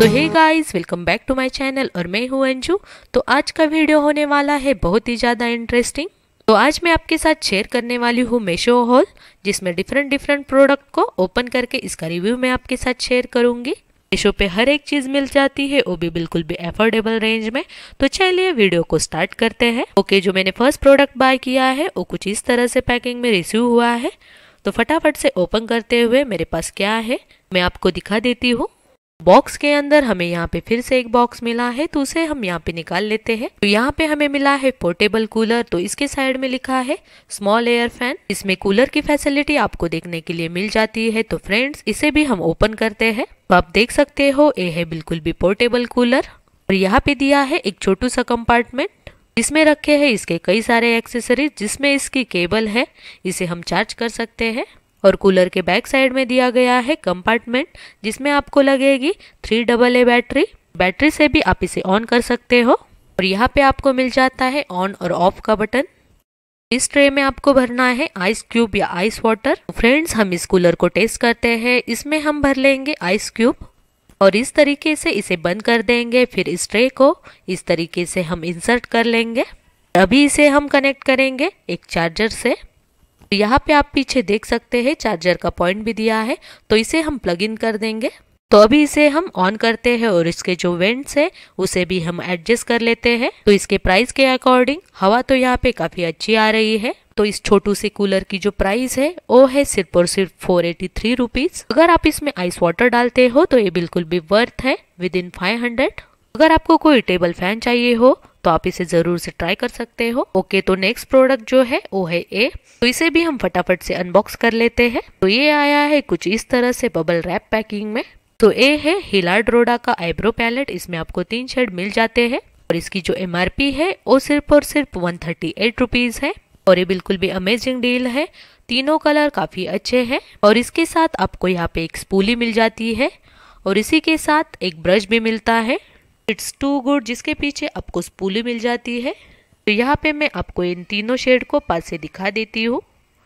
तो हे guys welcome back to my channel और मैं हूं अंजू तो आज का वीडियो होने वाला है बहुत ही ज़्यादा इंटरेस्टिंग तो आज मैं आपके साथ शेयर करने वाली हूँ मेशो हॉल जिसमें डिफरेंट डिफरेंट प्रोडक्ट को ओपन करके इसका रिव्यू मैं आपके साथ शेयर करूंगी मेशो पे हर एक चीज़ मिल जाती है वो भी बिल्कुल भी एफोर्डेबल रेंज में तो चलिए वीडियो को स्टार्ट करते हैं ओके okay, जो मैंने फर्स्ट प्रोडक्ट बाय किया है वो कुछ इस तरह से पैकिंग में रिसीव हुआ है तो फटाफट से ओपन करते हुए मेरे पास क्या है मैं आपको दिखा देती हूँ बॉक्स के अंदर हमें यहाँ पे फिर से एक बॉक्स मिला है तो उसे हम यहाँ पे निकाल लेते हैं तो यहाँ पे हमें मिला है पोर्टेबल कूलर तो इसके साइड में लिखा है स्मॉल एयर फैन इसमें कूलर की फैसिलिटी आपको देखने के लिए मिल जाती है तो फ्रेंड्स इसे भी हम ओपन करते हैं तो आप देख सकते हो ये है बिल्कुल भी पोर्टेबल कूलर और यहाँ पे दिया है एक छोटू सा कम्पार्टमेंट इसमें रखे हैं इसके कई सारे एक्सेसरीज जिसमें इसकी केबल है इसे हम चार्ज कर सकते हैं और कूलर के बैक साइड में दिया गया है कंपार्टमेंट जिसमें आपको लगेगी three double A battery battery से भी आप इसे ऑन कर सकते हो और यहाँ पे आपको मिल जाता है ऑन और ऑफ का बटन इस ट्रे में आपको भरना है आइस क्यूब या आइस वाटर तो फ्रेंड्स हम इस कूलर को टेस्ट करते हैं इसमें हम भर लेंगे आइस क्यूब और इस तरीके से इसे बंद कर देंगे फिर इस ट्रे को इस तरीके से हम इंसर्ट कर लेंगे अभी इसे हम कनेक्ट करेंगे एक चार्जर से तो यहाँ पे आप पीछे देख सकते हैं चार्जर का पॉइंट भी दिया है तो इसे हम प्लग इन कर देंगे तो अभी इसे हम ऑन करते हैं और इसके जो वेंट्स है उसे भी हम एडजस्ट कर लेते हैं तो इसके प्राइस के अकॉर्डिंग हवा तो यहाँ पे काफी अच्छी आ रही है तो इस छोटू से कूलर की जो प्राइस है वो है सिर्फ और सिर्फ फोर एटी थ्री रुपीज अगर आप इसमें आइस वाटर डालते हो तो ये बिल्कुल भी वर्थ है विद इन फाइव हंड्रेड अगर आपको कोई टेबल फैन चाहिए हो तो आप इसे जरूर से ट्राई कर सकते हो ओके तो नेक्स्ट प्रोडक्ट जो है वो है ए तो इसे भी हम फटाफट से अनबॉक्स कर लेते हैं तो ये आया है कुछ इस तरह से बबल रैप पैकिंग में तो ए है ड्रोडा का आईब्रो पैलेट इसमें आपको तीन शेड मिल जाते हैं और इसकी जो एम है वो सिर्फ और सिर्फ वन थर्टी एट है और ये बिल्कुल भी अमेजिंग डील है तीनों कलर काफ़ी अच्छे हैं और इसके साथ आपको यहाँ पे एक स्पूली मिल जाती है और इसी के साथ एक ब्रश भी मिलता है इट्स टू गुड जिसके पीछे आपको स्पूली मिल जाती है तो यहाँ पे मैं आपको इन तीनों शेड को पास से दिखा देती हूँ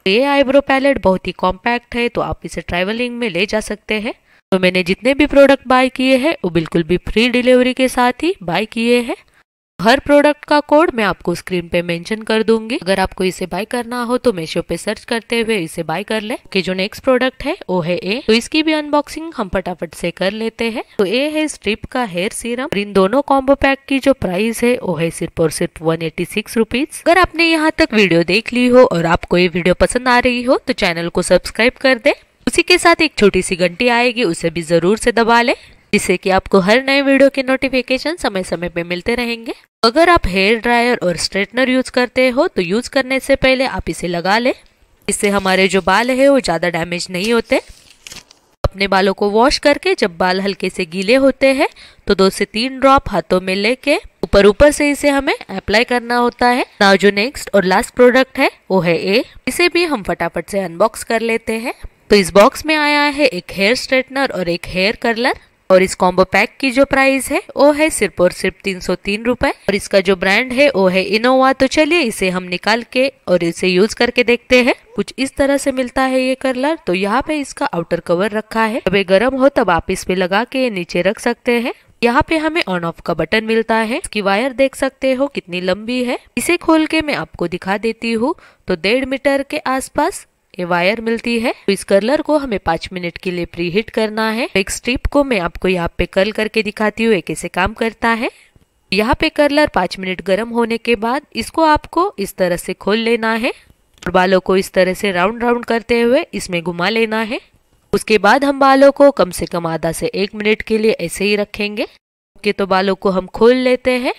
तो ये आईब्रो पैलेट बहुत ही कॉम्पैक्ट है तो आप इसे ट्रैवलिंग में ले जा सकते हैं तो मैंने जितने भी प्रोडक्ट बाय किए हैं वो बिल्कुल भी फ्री डिलीवरी के साथ ही बाय किए हैं हर प्रोडक्ट का कोड मैं आपको स्क्रीन पे मेंशन कर दूंगी अगर आपको इसे बाय करना हो तो मेशो पे सर्च करते हुए इसे बाय कर ले कि जो नेक्स्ट प्रोडक्ट है वो है ए तो इसकी भी अनबॉक्सिंग हम फटाफट से कर लेते हैं तो ए है स्ट्रिप का हेयर सीरम इन दोनों कॉम्बो पैक की जो प्राइस है वो है सिर्फ और सिर्फ वन एटी सिक्स अगर आपने यहाँ तक वीडियो देख ली हो और आपको ये वीडियो पसंद आ रही हो तो चैनल को सब्सक्राइब कर दे उसी के साथ एक छोटी सी घंटी आएगी उसे भी जरूर से दबा ले जिससे कि आपको हर नए वीडियो के नोटिफिकेशन समय समय पे मिलते रहेंगे अगर आप हेयर ड्रायर और स्ट्रेटनर यूज करते हो तो यूज करने से पहले आप इसे लगा ले इससे हमारे जो बाल है वो ज़्यादा डैमेज नहीं होते अपने बालों को वॉश करके जब बाल हल्के से गीले होते हैं तो दो से तीन ड्रॉप हाथों में लेके ऊपर ऊपर से इसे हमें अप्लाई करना होता है ना जो नेक्स्ट और लास्ट प्रोडक्ट है वो है ए इसे भी हम फटाफट से अनबॉक्स कर लेते हैं तो इस बॉक्स में आया है एक हेयर स्ट्रेटनर और एक हेयर कर्लर और इस कॉम्बो पैक की जो प्राइस है वो है सिर्फ और सिर्फ तीन सौ तीन रूपए और इसका जो ब्रांड है वो है इनोवा तो चलिए इसे हम निकाल के और इसे यूज करके देखते हैं कुछ इस तरह से मिलता है ये कलर तो यहाँ पे इसका आउटर कवर रखा है जब ये गर्म हो तब आप इस पे लगा के नीचे रख सकते हैं यहाँ पे हमें ऑन ऑफ का बटन मिलता है इसकी वायर देख सकते हो कितनी लंबी है इसे खोल के मैं आपको दिखा देती हूँ तो डेढ़ मीटर के आसपास ये वायर मिलती है तो इस कर्लर को हमें पांच मिनट के लिए प्री हीट करना है एक स्ट्रिप को मैं आपको यहाँ पे कर्ल करके दिखाती हूँ कैसे काम करता है यहाँ पे कर्लर पांच मिनट गर्म होने के बाद इसको आपको इस तरह से खोल लेना है और बालों को इस तरह से राउंड राउंड करते हुए इसमें घुमा लेना है उसके बाद हम बालों को कम से कम आधा से एक मिनट के लिए ऐसे ही रखेंगे ओके तो बालों को हम खोल लेते हैं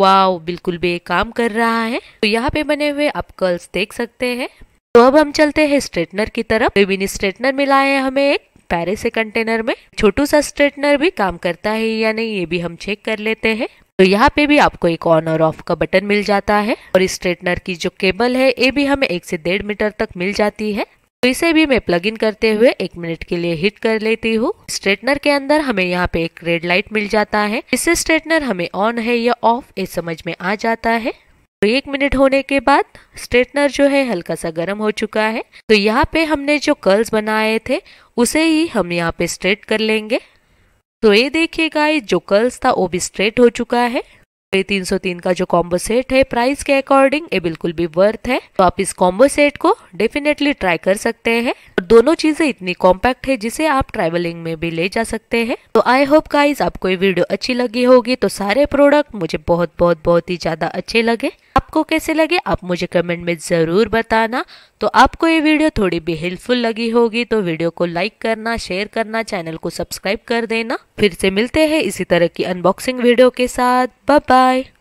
वाह बिल्कुल भी काम कर रहा है तो यहाँ पे बने हुए आप कर्ल्स देख सकते हैं तो अब हम चलते हैं स्ट्रेटनर की तरफ विभिन्न स्ट्रेटनर मिला है हमें एक पैरे से कंटेनर में छोटू सा स्ट्रेटनर भी काम करता है या नहीं ये भी हम चेक कर लेते हैं तो यहाँ पे भी आपको एक ऑन और ऑफ का बटन मिल जाता है और स्ट्रेटनर की जो केबल है ये भी हमें एक से डेढ़ मीटर तक मिल जाती है तो इसे भी मैं प्लग इन करते हुए एक मिनट के लिए हिट कर लेती हूँ स्ट्रेटनर के अंदर हमें यहाँ पे एक रेड लाइट मिल जाता है इससे स्ट्रेटनर हमें ऑन है या ऑफ ये समझ में आ जाता है तो एक मिनट होने के बाद स्ट्रेटनर जो है हल्का सा गर्म हो चुका है तो यहाँ पे हमने जो कर्ल्स बनाए थे उसे ही हम यहाँ पे स्ट्रेट कर लेंगे तो ये देखिए गाइस जो कर्ल्स था वो भी स्ट्रेट हो चुका है तीन सौ तीन का जो कॉम्बो सेट है प्राइस के अकॉर्डिंग ये बिल्कुल भी वर्थ है तो आप इस कॉम्बो सेट को डेफिनेटली ट्राई कर सकते हैं और दोनों चीजें इतनी कॉम्पैक्ट है जिसे आप ट्रैवलिंग में भी ले जा सकते हैं तो आई होप गाइस आपको ये वीडियो अच्छी लगी होगी तो सारे प्रोडक्ट मुझे बहुत बहुत बहुत ही ज्यादा अच्छे लगे आपको कैसे लगे आप मुझे कमेंट में ज़रूर बताना तो आपको ये वीडियो थोड़ी भी हेल्पफुल लगी होगी तो वीडियो को लाइक करना शेयर करना चैनल को सब्सक्राइब कर देना फिर से मिलते हैं इसी तरह की अनबॉक्सिंग वीडियो के साथ बाय Bye.